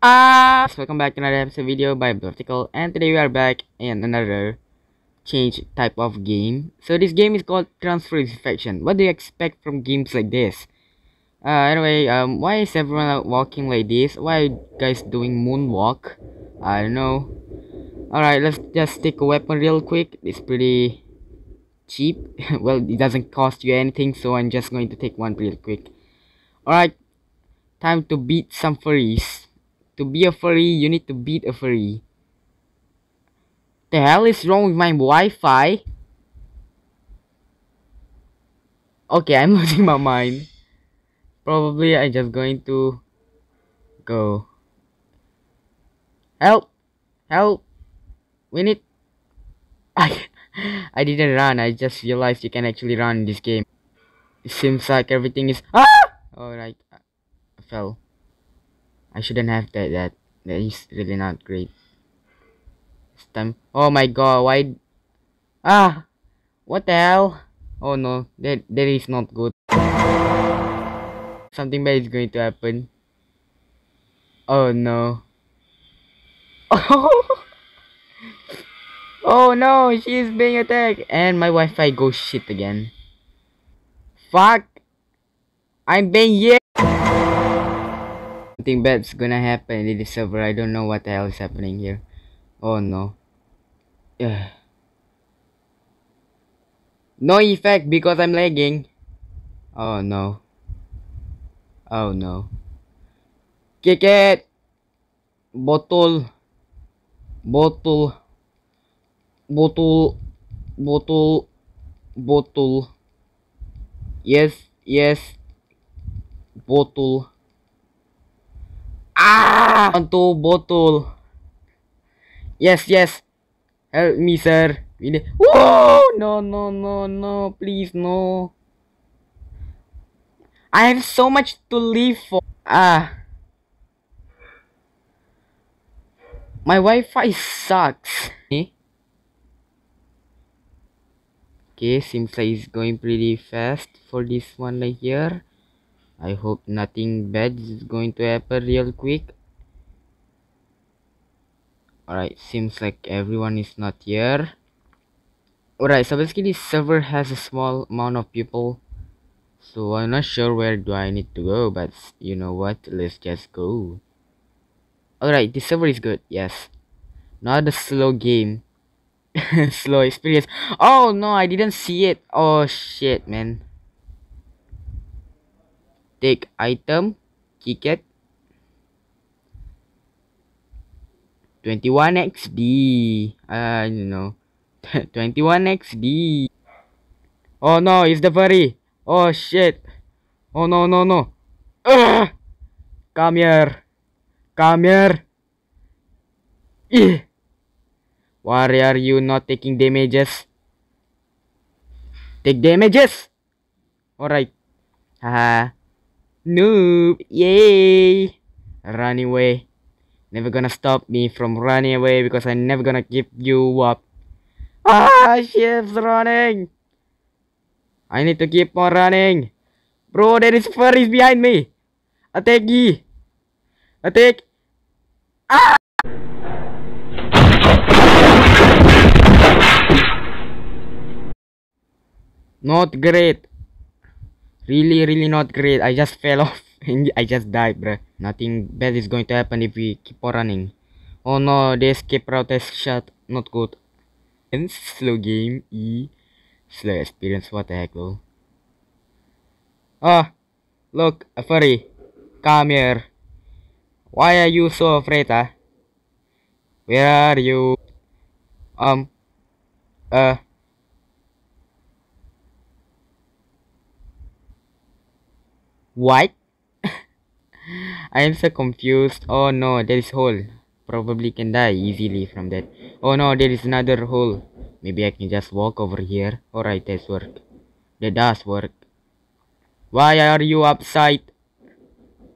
Ah, so welcome back to another episode video by Vertical, and today we are back in another change type of game. So this game is called Transfer Infection. What do you expect from games like this? Uh, anyway, um, why is everyone walking like this? Why guys doing moonwalk? I don't know. Alright, let's just take a weapon real quick. It's pretty cheap. well, it doesn't cost you anything, so I'm just going to take one real quick. Alright, time to beat some furries. To be a furry, you need to beat a furry. The hell is wrong with my Wi-Fi? Okay, I'm losing my mind. Probably I am just going to go. Help! Help! We need... I, I didn't run, I just realized you can actually run in this game. It seems like everything is... Ah! Alright, I fell. I shouldn't have that. That that is really not great. This time. Oh my god! Why? Ah! What the hell? Oh no! That that is not good. Something bad is going to happen. Oh no! Oh! oh no! She is being attacked, and my Wi-Fi goes shit again. Fuck! I'm being yeah. Something bad's gonna happen in the server. I don't know what the hell is happening here. Oh no. Yeah. No effect because I'm lagging. Oh no. Oh no. Kick it! Bottle. Bottle. Bottle. Bottle. Bottle. Yes, yes. Bottle. Ah, onto bottle. Yes, yes. Help me, sir. Whoa! No, no, no, no. Please, no. I have so much to live for. Ah. My Wi-Fi sucks. Okay. Eh? okay, seems like it's going pretty fast for this one right here. I hope nothing bad is going to happen real quick. Alright, seems like everyone is not here. Alright, so basically this server has a small amount of people. So I'm not sure where do I need to go, but you know what, let's just go. Alright, the server is good, yes. Not a slow game. slow experience. Oh no, I didn't see it. Oh shit, man. Take item, ticket. 21xd. I don't know. 21xd. Oh no, it's the furry. Oh shit. Oh no, no, no. Ugh! Come here. Come here. Why are you not taking damages? Take damages! Alright. Haha. Noob. Yay. Run away. Never gonna stop me from running away because I'm never gonna give you up. Ah, she's running. I need to keep on running. Bro, there is furries behind me. Attack ye. Attack. Ah! Not great. Really, really not great. I just fell off. I just died, bruh. Nothing bad is going to happen if we keep on running. Oh no, the escape route is shut. Not good. And slow game. E. Slow experience. What the heck, though? Ah, oh, look, a furry. Come here. Why are you so afraid, huh? Ah? Where are you? Um, uh, What? I am so confused. Oh no, there is hole. Probably can die easily from that. Oh no, there is another hole. Maybe I can just walk over here. Alright, that's work. That does work. Why are you upside?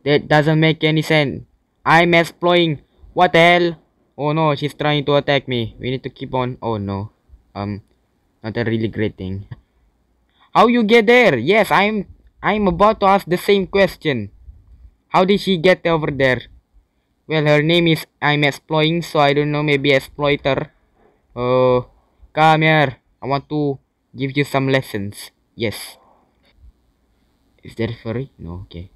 That doesn't make any sense. I'm exploring. What the hell? Oh no, she's trying to attack me. We need to keep on. Oh no. Um, not a really great thing. How you get there? Yes, I'm I'm about to ask the same question. How did she get over there? Well, her name is I'm exploring, so I don't know, maybe exploiter. Oh, come here. I want to give you some lessons. Yes. Is that furry? No, okay.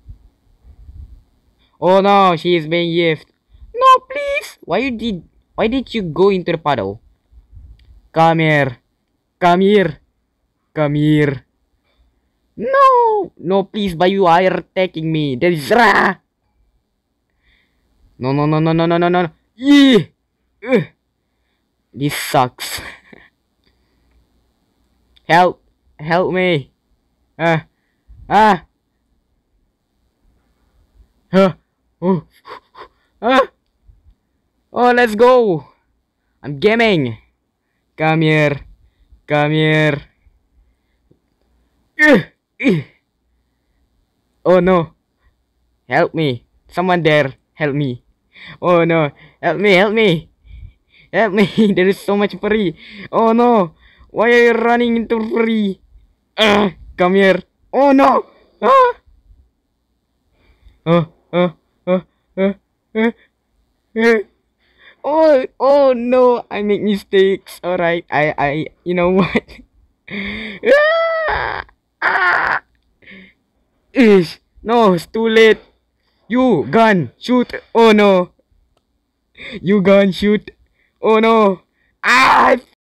Oh no, she is being yiffed. No, please. Why you did? Why did you go into the puddle? Come here. Come here. Come here. No! No, please, but you are attacking me. There is ra. No, no, no, no, no, no, no, no. Eee! This sucks. help! Help me! Ah! Uh, ah! Uh. Oh. Ah. Oh, let's go! I'm gaming! Come here! Come here! Oh no. Help me. Someone there. Help me. Oh no. Help me. Help me. Help me. there is so much free. Oh no. Why are you running into free? Uh, ah, come here. Oh no. Ah. Oh, oh, oh, oh, oh, oh. Oh, oh no. I make mistakes. Alright. I, I, you know what? Ish! No, it's too late! You gun! Shoot! Oh no! You gun! Shoot! Oh no! Ah!